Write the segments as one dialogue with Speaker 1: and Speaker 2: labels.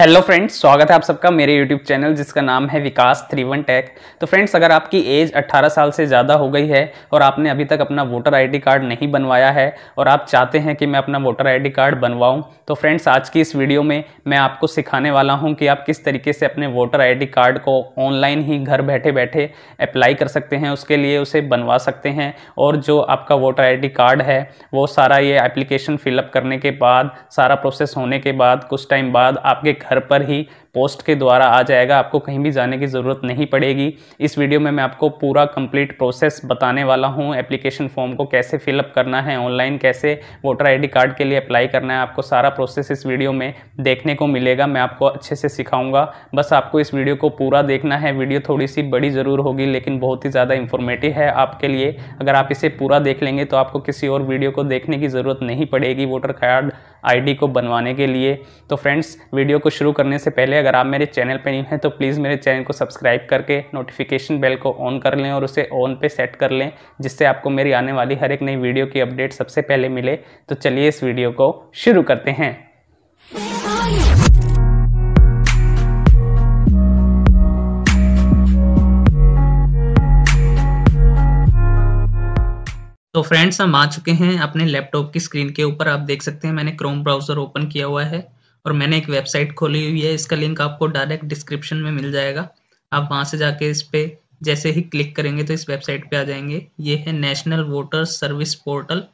Speaker 1: hello friends स्वागत है आप सबका मेरे यूट्यूब चैनल जिसका नाम है विकास थ्री वन टेक तो फ्रेंड्स अगर आपकी एज 18 साल से ज़्यादा हो गई है और आपने अभी तक अपना वोटर आईडी कार्ड नहीं बनवाया है और आप चाहते हैं कि मैं अपना वोटर आईडी कार्ड बनवाऊं तो फ्रेंड्स आज की इस वीडियो में मैं आपको सिखाने वाला हूँ कि आप किस तरीके से अपने वोटर आई कार्ड को ऑनलाइन ही घर बैठे बैठे अप्लाई कर सकते हैं उसके लिए उसे बनवा सकते हैं और जो आपका वोटर आई कार्ड है वो सारा ये एप्लीकेशन फिलअप करने के बाद सारा प्रोसेस होने के बाद कुछ टाइम बाद आपके घर पर ही पोस्ट के द्वारा आ जाएगा आपको कहीं भी जाने की ज़रूरत नहीं पड़ेगी इस वीडियो में मैं आपको पूरा कंप्लीट प्रोसेस बताने वाला हूँ एप्लीकेशन फॉर्म को कैसे फिलअप करना है ऑनलाइन कैसे वोटर आईडी कार्ड के लिए अप्लाई करना है आपको सारा प्रोसेस इस वीडियो में देखने को मिलेगा मैं आपको अच्छे से सिखाऊंगा बस आपको इस वीडियो को पूरा देखना है वीडियो थोड़ी सी बड़ी ज़रूर होगी लेकिन बहुत ही ज़्यादा इन्फॉर्मेटिव है आपके लिए अगर आप इसे पूरा देख लेंगे तो आपको किसी और वीडियो को देखने की ज़रूरत नहीं पड़ेगी वोटर कार्ड आईडी को बनवाने के लिए तो फ्रेंड्स वीडियो को शुरू करने से पहले अगर आप मेरे चैनल पर नहीं हैं तो प्लीज़ मेरे चैनल को सब्सक्राइब करके नोटिफिकेशन बेल को ऑन कर लें और उसे ऑन पे सेट कर लें जिससे आपको मेरी आने वाली हर एक नई वीडियो की अपडेट सबसे पहले मिले तो चलिए इस वीडियो को शुरू करते हैं तो फ्रेंड्स हम आ चुके हैं अपने लैपटॉप की स्क्रीन के ऊपर आप देख सकते हैं मैंने क्रोम ब्राउज़र ओपन किया हुआ है और मैंने एक वेबसाइट खोली हुई है इसका लिंक आपको डायरेक्ट डिस्क्रिप्शन में मिल जाएगा आप वहाँ से जाके इस पर जैसे ही क्लिक करेंगे तो इस वेबसाइट पे आ जाएंगे ये है नेशनल वोटर सर्विस पोर्टल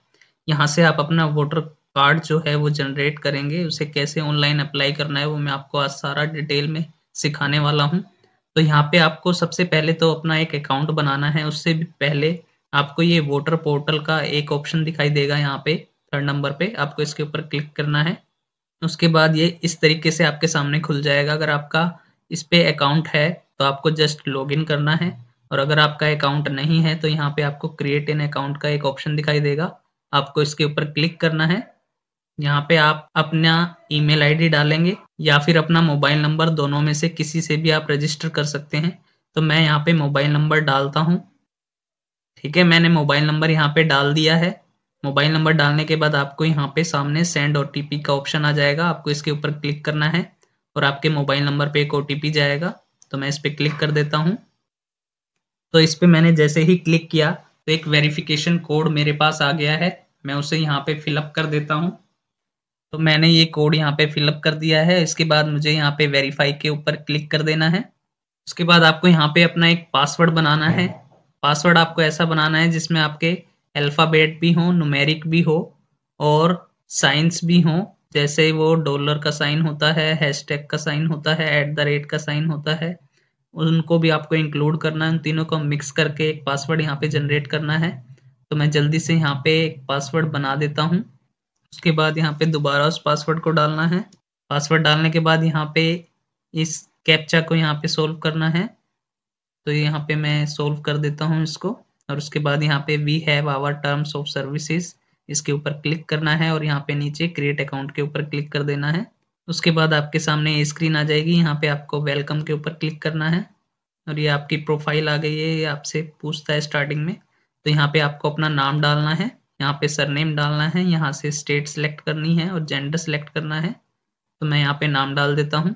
Speaker 1: यहाँ से आप अपना वोटर कार्ड जो है वो जनरेट करेंगे उसे कैसे ऑनलाइन अप्लाई करना है वो मैं आपको आज सारा डिटेल में सिखाने वाला हूँ तो यहाँ पे आपको सबसे पहले तो अपना एक अकाउंट बनाना है उससे भी पहले आपको ये वोटर पोर्टल का एक ऑप्शन दिखाई देगा यहाँ पे थर्ड नंबर पे आपको इसके ऊपर क्लिक करना है उसके बाद ये इस तरीके से आपके सामने खुल जाएगा अगर आपका इस पे अकाउंट है तो आपको जस्ट लॉगिन करना है और अगर आपका अकाउंट नहीं है तो यहाँ पे आपको क्रिएट एन अकाउंट का एक ऑप्शन दिखाई देगा आपको इसके ऊपर क्लिक करना है यहाँ पे आप अपना ईमेल आईडी डालेंगे या फिर अपना मोबाइल नंबर दोनों में से किसी से भी आप रजिस्टर कर सकते हैं तो मैं यहाँ पे मोबाइल नंबर डालता हूँ ठीक है मैंने मोबाइल नंबर यहाँ पे डाल दिया है मोबाइल नंबर डालने के बाद आपको यहाँ पे सामने सेंड ओ का ऑप्शन आ जाएगा आपको इसके ऊपर क्लिक करना है और आपके मोबाइल नंबर पे एक ओ जाएगा तो मैं इस पर क्लिक कर देता हूँ तो इस पर मैंने जैसे ही क्लिक किया तो एक वेरिफिकेशन कोड मेरे पास आ गया है मैं उसे यहाँ पे फिलअप कर देता हूँ तो मैंने ये कोड यहाँ पे फिलअप कर दिया है इसके बाद मुझे यहाँ पे वेरीफाई के ऊपर क्लिक कर देना है उसके बाद आपको यहाँ पे अपना एक पासवर्ड बनाना है पासवर्ड आपको ऐसा बनाना है जिसमें आपके अल्फ़ाबेट भी हो नुमेरिक भी हो और साइंस भी हो जैसे वो डॉलर का साइन होता है हैशटैग का साइन होता है एट द रेट का साइन होता है उनको भी आपको इंक्लूड करना है उन तीनों को मिक्स करके एक पासवर्ड यहाँ पे जनरेट करना है तो मैं जल्दी से यहाँ पे एक पासवर्ड बना देता हूँ उसके बाद यहाँ पे दोबारा उस पासवर्ड को डालना है पासवर्ड डालने के बाद यहाँ पे इस कैप्चा को यहाँ पे सोल्व करना है तो यहाँ पे मैं सोल्व कर देता हूँ इसको और उसके बाद यहाँ पे we have our terms of services इसके ऊपर क्लिक करना है और यहाँ पे नीचे क्रिएट अकाउंट के ऊपर क्लिक कर देना है उसके बाद आपके सामने स्क्रीन आ जाएगी यहाँ पे आपको वेलकम के ऊपर क्लिक करना है और ये आपकी प्रोफाइल आ गई है ये आपसे पूछता है स्टार्टिंग में तो यहाँ पे आपको अपना नाम डालना है यहाँ पे सरनेम डालना है यहाँ से स्टेट सेलेक्ट करनी है और जेंडर सेलेक्ट करना है तो मैं यहाँ पे नाम डाल देता हूँ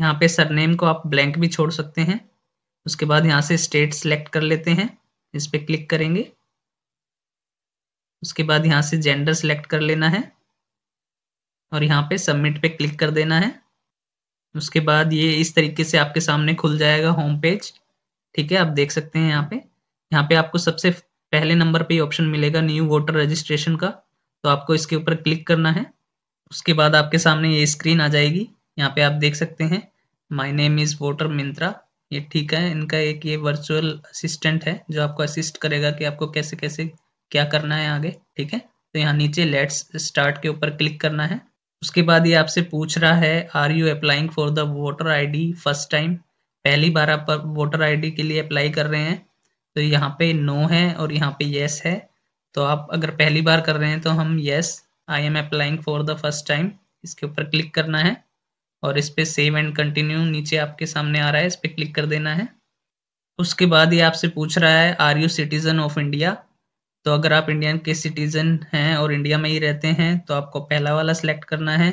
Speaker 1: यहाँ पे सरनेम को आप ब्लैंक भी छोड़ सकते हैं उसके बाद यहाँ से स्टेट सेलेक्ट कर लेते हैं इस पर क्लिक करेंगे उसके बाद यहाँ से जेंडर सेलेक्ट कर लेना है और यहाँ पे सबमिट पे क्लिक कर देना है उसके बाद ये इस तरीके से आपके सामने खुल जाएगा होम पेज ठीक है आप देख सकते हैं यहाँ पे यहाँ पे आपको सबसे पहले नंबर पे ऑप्शन मिलेगा न्यू वोटर रजिस्ट्रेशन का तो आपको इसके ऊपर क्लिक करना है उसके बाद आपके सामने ये स्क्रीन आ जाएगी यहाँ पे आप देख सकते हैं my name is voter Mitra ये ठीक है इनका एक ये वर्चुअल असिस्टेंट है जो आपको असिस्ट करेगा कि आपको कैसे कैसे क्या करना है आगे ठीक है तो यहाँ नीचे लेट्स स्टार्ट के ऊपर क्लिक करना है उसके बाद ये आपसे पूछ रहा है are you applying for the voter ID first time पहली बार आप वोटर आईडी के लिए अप्लाई कर रहे हैं तो यहाँ पे नो है और यहाँ पे येस है तो आप अगर पहली बार कर रहे हैं तो हम yes I am applying for the first time इसके ऊपर क्लिक करना है और इस पे सेव एंड कंटिन्यू नीचे आपके सामने आ रहा है इस पे क्लिक कर देना है उसके बाद ये आपसे पूछ रहा है are you citizen of India तो अगर आप इंडियन के सिटीजन हैं और इंडिया में ही रहते हैं तो आपको पहला वाला सिलेक्ट करना है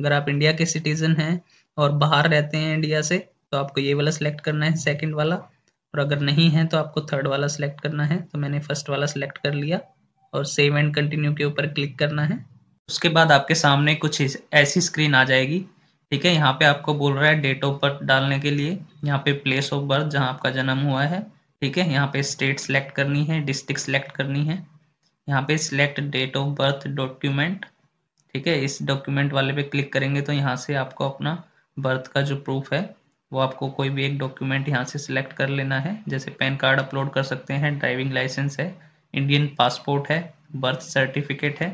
Speaker 1: अगर आप इंडिया के सिटीजन हैं और बाहर रहते हैं इंडिया से तो आपको ये वाला सिलेक्ट करना है सेकेंड वाला और अगर नहीं है तो आपको थर्ड वाला सिलेक्ट करना है तो मैंने फर्स्ट वाला सिलेक्ट कर लिया और सेव एंड कंटिन्यू के ऊपर क्लिक करना है उसके बाद आपके सामने कुछ ऐसी स्क्रीन आ जाएगी ठीक है यहाँ पे आपको बोल रहा है डेट ऑफ बर्थ डालने के लिए यहाँ पे प्लेस ऑफ बर्थ जहाँ आपका जन्म हुआ है ठीक है यहाँ पे स्टेट सेलेक्ट करनी है डिस्ट्रिक्ट सेलेक्ट करनी है यहाँ पे select date of birth document ठीक है इस डॉक्यूमेंट वाले पे क्लिक करेंगे तो यहाँ से आपको अपना बर्थ का जो प्रूफ है वो आपको कोई भी एक डॉक्यूमेंट यहाँ से सिलेक्ट कर लेना है जैसे पैन कार्ड अपलोड कर सकते हैं ड्राइविंग लाइसेंस है इंडियन पासपोर्ट है बर्थ सर्टिफिकेट है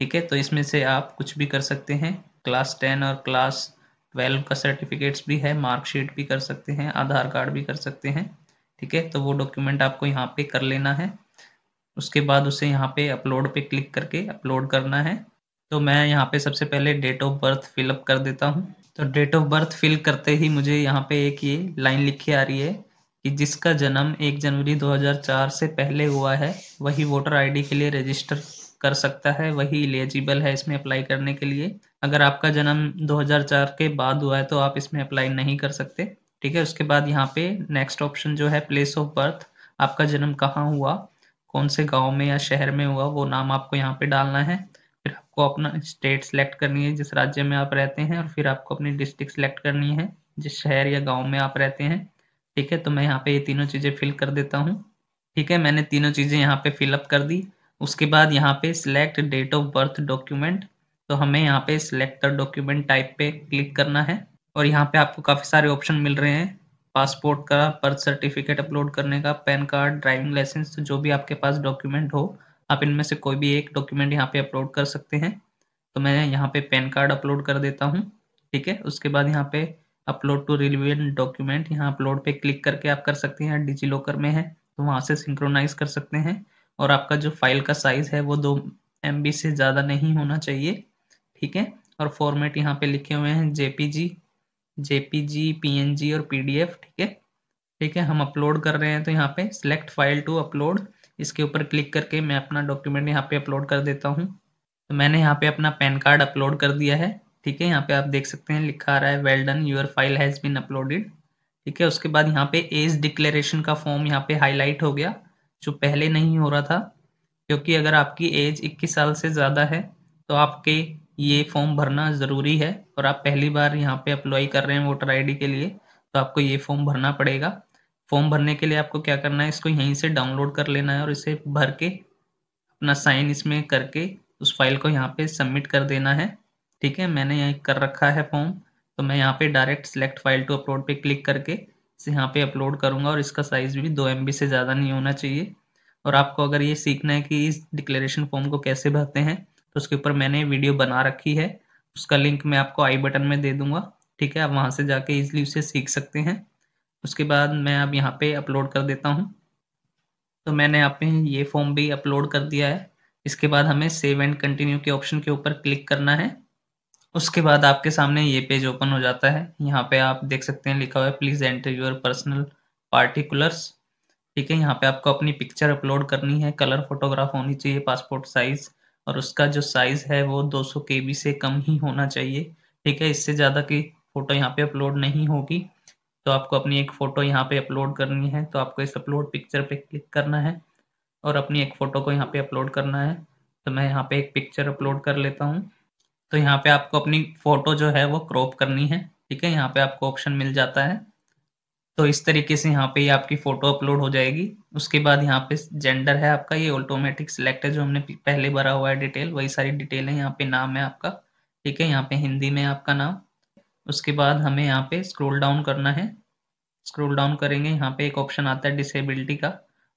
Speaker 1: ठीक है तो इसमें से आप कुछ भी कर सकते हैं क्लास टेन और क्लास ट्वेल्व का सर्टिफिकेट्स भी है मार्कशीट भी कर सकते हैं आधार कार्ड भी कर सकते हैं ठीक है तो वो डॉक्यूमेंट आपको यहाँ पे कर लेना है उसके बाद उसे यहाँ पे अपलोड पे क्लिक करके अपलोड करना है तो मैं यहाँ पे सबसे पहले डेट ऑफ बर्थ फिलअप कर देता हूँ तो डेट ऑफ बर्थ फिल करते ही मुझे यहाँ पे एक ये लाइन लिखी आ रही है कि जिसका जन्म एक जनवरी 2004 से पहले हुआ है वही वोटर आईडी के लिए रजिस्टर कर सकता है वही एलिजिबल है इसमें अप्लाई करने के लिए अगर आपका जन्म 2004 के बाद हुआ है तो आप इसमें अप्लाई नहीं कर सकते ठीक है उसके बाद यहाँ पे नेक्स्ट ऑप्शन जो है प्लेस ऑफ बर्थ आपका जन्म कहाँ हुआ कौन से गांव में या शहर में हुआ वो नाम आपको यहाँ पे डालना है फिर आपको अपना स्टेट सेलेक्ट करनी है जिस राज्य में आप रहते हैं और फिर आपको अपनी डिस्ट्रिक्ट सेलेक्ट करनी है जिस शहर या गाँव में आप रहते हैं ठीक है तो मैं यहाँ पे ये तीनों चीज़ें फिल कर देता हूँ ठीक है मैंने तीनों चीज़ें यहाँ पे फिलअप कर दी उसके बाद यहाँ पे select date of birth document तो हमें यहाँ पे सिलेक्ट द डॉक्यूमेंट टाइप पे क्लिक करना है और यहाँ पे आपको काफ़ी सारे ऑप्शन मिल रहे हैं पासपोर्ट का बर्थ सर्टिफिकेट अपलोड करने का पैन कार्ड ड्राइविंग लाइसेंस जो भी आपके पास डॉक्यूमेंट हो आप इनमें से कोई भी एक डॉक्यूमेंट यहाँ पे अपलोड कर सकते हैं तो मैं यहाँ पे पैन कार्ड अपलोड कर देता हूँ ठीक है उसके बाद यहाँ पे अपलोड टू रिलीवेंट डॉक्यूमेंट यहाँ अपलोड पे क्लिक करके आप कर सकते हैं डिजी लॉकर में है तो वहाँ से सिंक्रोनाइज कर सकते हैं और आपका जो फाइल का साइज़ है वो दो एम से ज़्यादा नहीं होना चाहिए ठीक है और फॉर्मेट यहाँ पे लिखे हुए हैं जेपीजी जेपीजी पीएनजी और पीडीएफ ठीक है ठीक है हम अपलोड कर रहे हैं तो यहाँ पे सिलेक्ट फाइल टू अपलोड इसके ऊपर क्लिक करके मैं अपना डॉक्यूमेंट यहाँ पे अपलोड कर देता हूँ तो मैंने यहाँ पे अपना पैन कार्ड अपलोड कर दिया है ठीक है यहाँ पे आप देख सकते हैं लिखा आ रहा है well done your file has been uploaded ठीक है उसके बाद यहाँ पे एज डिक्लेरेशन का फॉर्म यहाँ पे हाईलाइट हो गया जो पहले नहीं हो रहा था क्योंकि अगर आपकी एज 21 साल से ज़्यादा है तो आपके ये फॉर्म भरना ज़रूरी है और आप पहली बार यहाँ पे अप्लाई कर रहे हैं वोटर आईडी के लिए तो आपको ये फॉर्म भरना पड़ेगा फॉर्म भरने के लिए आपको क्या करना है इसको यहीं से डाउनलोड कर लेना है और इसे भर के अपना साइन इसमें करके उस फाइल को यहाँ पे सबमिट कर देना है ठीक है मैंने यहाँ कर रखा है फॉर्म तो मैं यहाँ पे direct select file to upload पे क्लिक करके इसे यहाँ पे अपलोड करूँगा और इसका साइज़ भी दो एम से ज़्यादा नहीं होना चाहिए और आपको अगर ये सीखना है कि इस डिक्लेरेशन फॉर्म को कैसे भरते हैं तो उसके ऊपर मैंने वीडियो बना रखी है उसका लिंक मैं आपको आई बटन में दे दूंगा ठीक है आप वहाँ से जाके इजली उसे सीख सकते हैं उसके बाद मैं अब यहाँ पे अपलोड कर देता हूँ तो मैंने यहाँ पे ये फॉर्म भी अपलोड कर दिया है इसके बाद हमें सेव एंड कंटिन्यू के ऑप्शन के ऊपर क्लिक करना है उसके बाद आपके सामने ये पेज ओपन हो जाता है यहाँ पे आप देख सकते हैं लिखा हुआ है please enter your personal particulars ठीक है यहाँ पे आपको अपनी पिक्चर अपलोड करनी है कलर फोटोग्राफ होनी चाहिए पासपोर्ट साइज़ और उसका जो साइज है वो 200 के बी से कम ही होना चाहिए ठीक है इससे ज़्यादा की फोटो यहाँ पे अपलोड नहीं होगी तो आपको अपनी एक फ़ोटो यहाँ पे अपलोड करनी है तो आपको इस अपलोड पिक्चर पे क्लिक करना है और अपनी एक फ़ोटो को यहाँ पे अपलोड करना है तो मैं यहाँ पे एक पिक्चर अपलोड कर लेता हूँ तो यहाँ पे आपको अपनी फ़ोटो जो है वो क्रॉप करनी है ठीक है यहाँ पे आपको ऑप्शन मिल जाता है तो इस तरीके से यहाँ पे ये आपकी फोटो अपलोड हो जाएगी उसके बाद यहाँ पे जेंडर है आपका ये ऑटोमेटिक सिलेक्ट है जो हमने पहले भरा हुआ है डिटेल वही सारी डिटेल है यहाँ पे नाम है आपका ठीक है यहाँ पे हिंदी में आपका नाम उसके बाद हमें यहाँ पे स्क्रोल डाउन करना है स्क्रोल डाउन करेंगे यहाँ पे एक ऑप्शन आता है डिसेबिलिटी का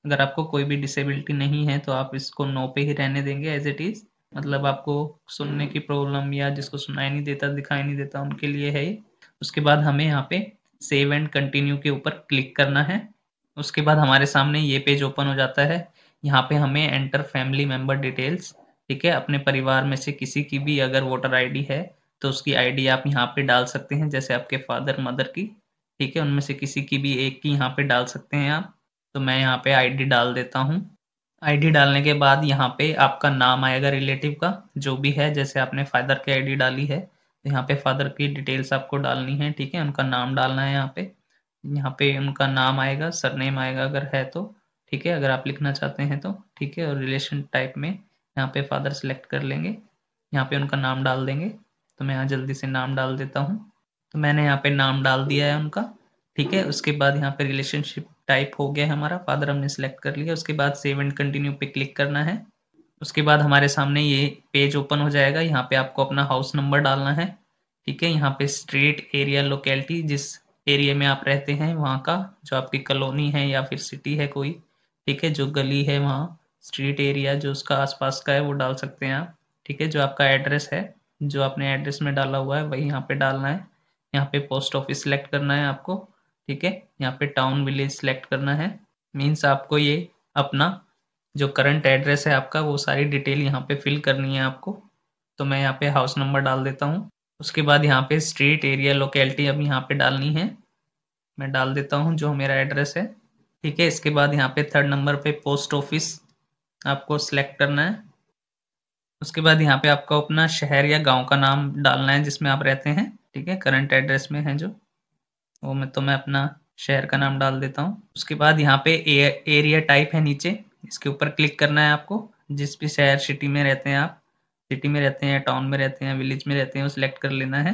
Speaker 1: अगर आपको कोई भी डिसेबिलिटी नहीं है तो आप इसको नो पे ही रहने देंगे एज इट इज़ मतलब आपको सुनने की प्रॉब्लम या जिसको सुनाई नहीं देता दिखाई नहीं देता उनके लिए है उसके बाद हमें यहाँ पे सेव एंड कंटिन्यू के ऊपर क्लिक करना है उसके बाद हमारे सामने ये पेज ओपन हो जाता है यहाँ पे हमें एंटर फैमिली मेंबर डिटेल्स ठीक है अपने परिवार में से किसी की भी अगर वोटर आईडी है तो उसकी आईडी आप यहाँ पे डाल सकते हैं जैसे आपके फादर मदर की ठीक है उनमें से किसी की भी एक की यहाँ पे डाल सकते हैं आप तो मैं यहाँ पे आईडी डाल देता हूँ आईडी डालने के बाद यहाँ पे आपका नाम आएगा रिलेटिव का जो भी है जैसे आपने फादर की आईडी डाली है यहाँ पे फादर की डिटेल्स आपको डालनी है ठीक है उनका नाम डालना है यहाँ पे यहाँ पे उनका नाम आएगा सरनेम आएगा अगर है तो ठीक है अगर आप लिखना चाहते हैं तो ठीक है और रिलेशन टाइप में यहाँ पे फादर सेलेक्ट कर लेंगे यहाँ पे उनका नाम डाल देंगे तो मैं यहाँ जल्दी से नाम डाल देता हूँ तो मैंने यहाँ पे नाम डाल दिया है उनका ठीक है उसके बाद यहाँ पे रिलेशनशिप टाइप हो गया है हमारा फादर हमने सेलेक्ट कर लिया उसके बाद सेव एंड कंटिन्यू पे क्लिक करना है उसके बाद हमारे सामने ये पेज ओपन हो जाएगा यहाँ पे आपको अपना हाउस नंबर डालना है ठीक है यहाँ पे स्ट्रीट एरिया लोकेलिटी जिस एरिया में आप रहते हैं वहाँ का जो आपकी कॉलोनी है या फिर सिटी है कोई ठीक है जो गली है वहाँ स्ट्रीट एरिया जो उसका आसपास का है वो डाल सकते हैं आप ठीक है जो आपका एड्रेस है जो आपने एड्रेस में डाला हुआ है वही यहाँ पे डालना है यहाँ पे पोस्ट ऑफिस सेलेक्ट करना है आपको ठीक है यहाँ पे टाउन विलेज सेलेक्ट करना है मीन्स आपको ये अपना जो करंट एड्रेस है आपका वो सारी डिटेल यहाँ पे फिल करनी है आपको तो मैं यहाँ पे हाउस नंबर डाल देता हूँ उसके बाद यहाँ पे स्ट्रीट एरिया लोकेलिटी अब यहाँ पे डालनी है मैं डाल देता हूँ जो मेरा एड्रेस है ठीक है इसके बाद यहाँ पे थर्ड नंबर पे पोस्ट ऑफिस आपको सिलेक्ट करना है उसके बाद यहाँ पे आपको अपना शहर या गांव का नाम डालना है जिसमें आप रहते हैं ठीक है करंट एड्रेस में है जो वो मैं तो मैं अपना शहर का नाम डाल देता हूँ उसके बाद यहाँ पे ए, एरिया टाइप है नीचे इसके ऊपर क्लिक करना है आपको जिस भी शहर सिटी में रहते हैं आप सिटी में रहते हैं टाउन में रहते हैं विलेज में रहते हैं वो सिलेक्ट कर लेना है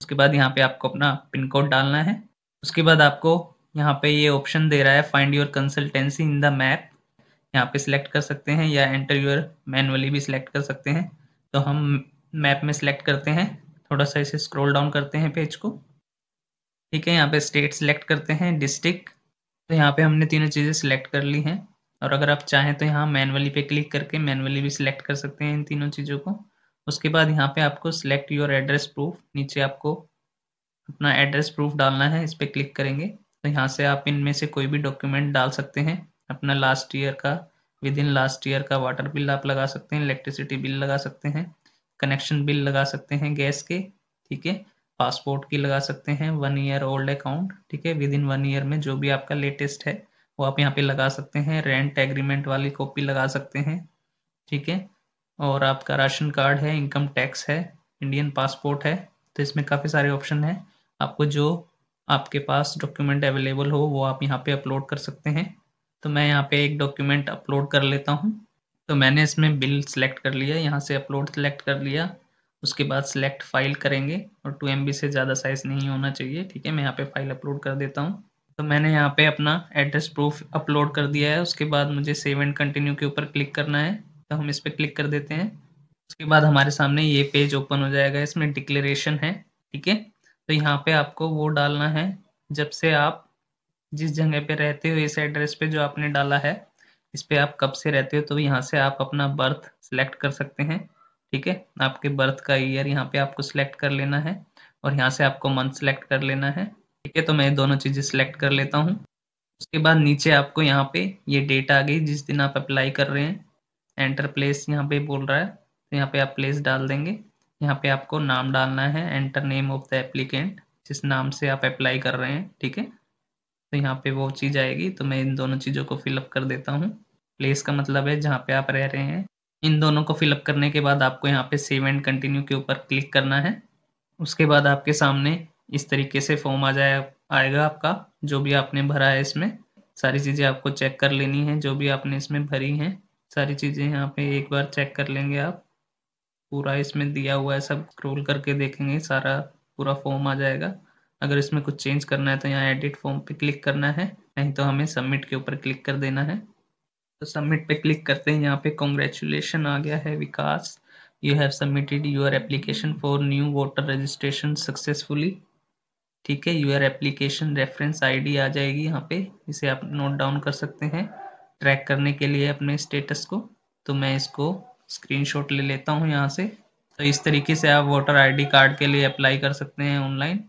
Speaker 1: उसके बाद यहाँ पे आपको अपना पिन कोड डालना है उसके बाद आपको यहाँ पे ये ऑप्शन दे रहा है find your consultancy in the map यहाँ पे सिलेक्ट कर सकते हैं या एंटर योर मैनुअली भी सिलेक्ट कर सकते हैं तो हम मैप में सिलेक्ट करते हैं थोड़ा सा इसे स्क्रोल डाउन करते हैं पेज को ठीक है यहाँ पे स्टेट सिलेक्ट करते हैं डिस्ट्रिक्ट तो यहाँ पे हमने तीनों चीज़ें सिलेक्ट कर ली हैं और अगर आप चाहें तो यहाँ मैनुअली पे क्लिक करके मैनुअली भी सिलेक्ट कर सकते हैं इन तीनों चीज़ों को उसके बाद यहाँ पे आपको सिलेक्ट योर एड्रेस प्रूफ नीचे आपको अपना एड्रेस प्रूफ डालना है इस पर क्लिक करेंगे तो यहाँ से आप इनमें से कोई भी डॉक्यूमेंट डाल सकते हैं अपना लास्ट ईयर का विद इन लास्ट ईयर का वाटर बिल आप लगा सकते हैं इलेक्ट्रिसिटी बिल लगा सकते हैं कनेक्शन बिल लगा सकते हैं गैस के ठीक है पासपोर्ट की लगा सकते हैं वन ईयर ओल्ड अकाउंट ठीक है विद इन वन ईयर में जो भी आपका लेटेस्ट है वो आप यहाँ पे लगा सकते हैं रेंट एग्रीमेंट वाली कॉपी लगा सकते हैं ठीक है और आपका राशन कार्ड है इनकम टैक्स है इंडियन पासपोर्ट है तो इसमें काफ़ी सारे ऑप्शन हैं आपको जो आपके पास डॉक्यूमेंट अवेलेबल हो वो आप यहाँ पे अपलोड कर सकते हैं तो मैं यहाँ पे एक डॉक्यूमेंट अपलोड कर लेता हूँ तो मैंने इसमें बिल सेलेक्ट कर लिया यहाँ से अपलोड सेलेक्ट कर लिया उसके बाद सेलेक्ट फाइल करेंगे और टू एम से ज़्यादा साइज़ नहीं होना चाहिए ठीक है मैं यहाँ पर फाइल अपलोड कर देता हूँ तो मैंने यहाँ पे अपना एड्रेस प्रूफ अपलोड कर दिया है उसके बाद मुझे सेव एंड कंटिन्यू के ऊपर क्लिक करना है तो हम इस पर क्लिक कर देते हैं उसके बाद हमारे सामने ये पेज ओपन हो जाएगा इसमें डिक्लेरेशन है ठीक है तो यहाँ पे आपको वो डालना है जब से आप जिस जगह पे रहते हो इस एड्रेस पे जो आपने डाला है इस पर आप कब से रहते हो तो यहाँ से आप अपना बर्थ सिलेक्ट कर सकते हैं ठीक है आपके बर्थ का ईयर यहाँ पे आपको सिलेक्ट कर लेना है और यहाँ से आपको मंथ सेलेक्ट कर लेना है ठीक है तो मैं दोनों चीज़ें सिलेक्ट कर लेता हूँ उसके बाद नीचे आपको यहाँ पे ये डेट आ गई जिस दिन आप अप्लाई कर रहे हैं एंटर प्लेस यहाँ पे बोल रहा है तो यहाँ पे आप प्लेस डाल देंगे यहाँ पे आपको नाम डालना है enter name of the applicant जिस नाम से आप अप्लाई कर रहे हैं ठीक है तो यहाँ पे वो चीज़ आएगी तो मैं इन दोनों चीज़ों को फिलअप कर देता हूँ प्लेस का मतलब है जहाँ पे आप रह रहे हैं इन दोनों को फिलअप करने के बाद आपको यहाँ पे सेव एंड कंटिन्यू के ऊपर क्लिक करना है उसके बाद आपके सामने इस तरीके से फॉर्म आ जाए आएगा आपका जो भी आपने भरा है इसमें सारी चीज़ें आपको चेक कर लेनी है जो भी आपने इसमें भरी हैं सारी चीज़ें यहाँ पे एक बार चेक कर लेंगे आप पूरा इसमें दिया हुआ है सब स्क्रोल करके देखेंगे सारा पूरा फॉर्म आ जाएगा अगर इसमें कुछ चेंज करना है तो यहाँ एडिट फॉर्म पे क्लिक करना है नहीं तो हमें सबमिट के ऊपर क्लिक कर देना है तो सबमिट पे क्लिक करते हैं यहाँ पे कॉन्ग्रेचुलेशन आ गया है Vikas you have submitted your application for new voter registration successfully ठीक है यूर एप्लीकेशन रेफरेंस आईडी आ जाएगी यहाँ पे इसे आप नोट डाउन कर सकते हैं ट्रैक करने के लिए अपने स्टेटस को तो मैं इसको स्क्रीनशॉट ले लेता हूँ यहाँ से तो इस तरीके से आप वोटर आईडी कार्ड के लिए अप्लाई कर सकते हैं ऑनलाइन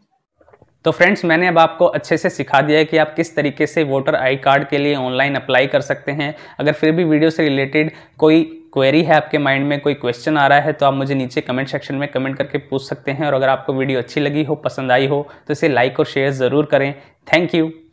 Speaker 1: तो फ्रेंड्स मैंने अब आपको अच्छे से सिखा दिया है कि आप किस तरीके से वोटर आई कार्ड के लिए ऑनलाइन अप्लाई कर सकते हैं अगर फिर भी वीडियो से रिलेटेड कोई क्वेरी है आपके माइंड में कोई क्वेश्चन आ रहा है तो आप मुझे नीचे कमेंट सेक्शन में कमेंट करके पूछ सकते हैं और अगर आपको वीडियो अच्छी लगी हो पसंद आई हो तो इसे लाइक और शेयर ज़रूर करें थैंक यू